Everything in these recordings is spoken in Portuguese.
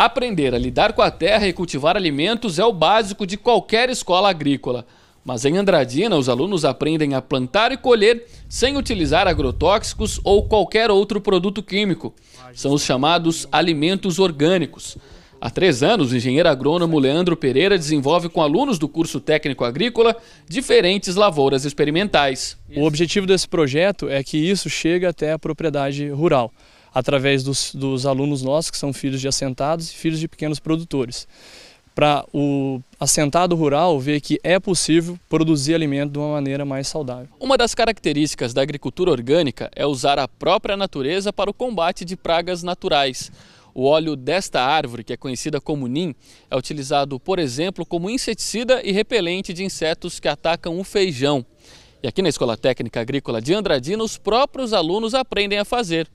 Aprender a lidar com a terra e cultivar alimentos é o básico de qualquer escola agrícola. Mas em Andradina, os alunos aprendem a plantar e colher sem utilizar agrotóxicos ou qualquer outro produto químico. São os chamados alimentos orgânicos. Há três anos, o engenheiro agrônomo Leandro Pereira desenvolve com alunos do curso técnico agrícola diferentes lavouras experimentais. O objetivo desse projeto é que isso chegue até a propriedade rural, através dos, dos alunos nossos, que são filhos de assentados e filhos de pequenos produtores. Para o assentado rural ver que é possível produzir alimento de uma maneira mais saudável. Uma das características da agricultura orgânica é usar a própria natureza para o combate de pragas naturais. O óleo desta árvore, que é conhecida como nim, é utilizado, por exemplo, como inseticida e repelente de insetos que atacam o feijão. E aqui na Escola Técnica Agrícola de Andradina, os próprios alunos aprendem a fazer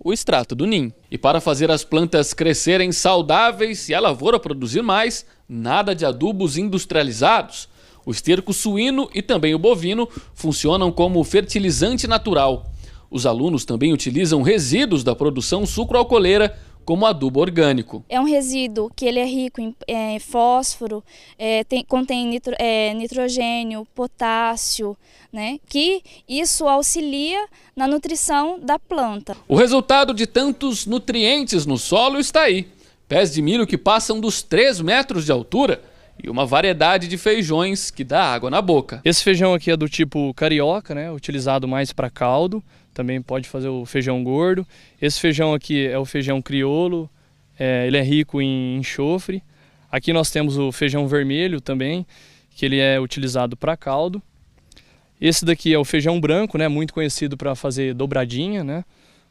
o extrato do NIM. E para fazer as plantas crescerem saudáveis e a lavoura produzir mais, nada de adubos industrializados. O esterco suíno e também o bovino funcionam como fertilizante natural. Os alunos também utilizam resíduos da produção sucroalcooleira como adubo orgânico. É um resíduo que ele é rico em é, fósforo, é, tem, contém nitro, é, nitrogênio, potássio, né? que isso auxilia na nutrição da planta. O resultado de tantos nutrientes no solo está aí. Pés de milho que passam dos 3 metros de altura e uma variedade de feijões que dá água na boca. Esse feijão aqui é do tipo carioca, né? utilizado mais para caldo, também pode fazer o feijão gordo. Esse feijão aqui é o feijão criolo, é, ele é rico em enxofre. Aqui nós temos o feijão vermelho também, que ele é utilizado para caldo. Esse daqui é o feijão branco, né, muito conhecido para fazer dobradinha, né,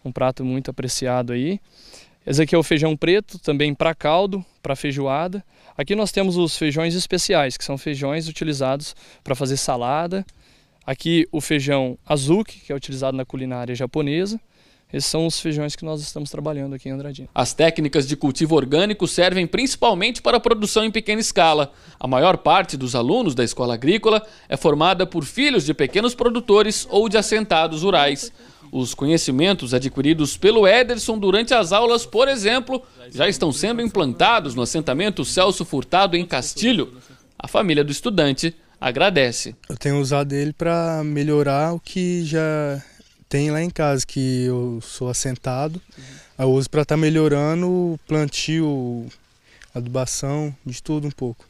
um prato muito apreciado aí. Esse aqui é o feijão preto, também para caldo, para feijoada. Aqui nós temos os feijões especiais, que são feijões utilizados para fazer salada, Aqui o feijão azuki, que é utilizado na culinária japonesa. Esses são os feijões que nós estamos trabalhando aqui em Andradina. As técnicas de cultivo orgânico servem principalmente para a produção em pequena escala. A maior parte dos alunos da escola agrícola é formada por filhos de pequenos produtores ou de assentados rurais. Os conhecimentos adquiridos pelo Ederson durante as aulas, por exemplo, já estão sendo implantados no assentamento Celso Furtado em Castilho. A família do estudante agradece. Eu tenho usado ele para melhorar o que já tem lá em casa, que eu sou assentado. Uhum. Eu uso para estar tá melhorando o plantio, adubação, de tudo um pouco.